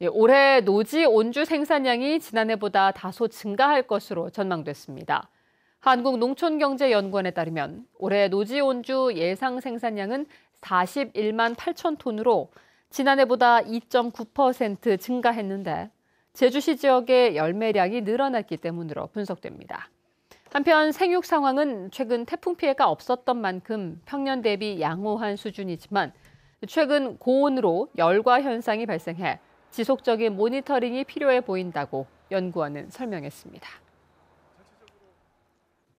예, 올해 노지 온주 생산량이 지난해보다 다소 증가할 것으로 전망됐습니다. 한국농촌경제연구원에 따르면 올해 노지 온주 예상 생산량은 41만 8천 톤으로 지난해보다 2.9% 증가했는데 제주시 지역의 열매량이 늘어났기 때문으로 분석됩니다. 한편 생육 상황은 최근 태풍 피해가 없었던 만큼 평년 대비 양호한 수준이지만 최근 고온으로 열과 현상이 발생해 지속적인 모니터링이 필요해 보인다고 연구원은 설명했습니다.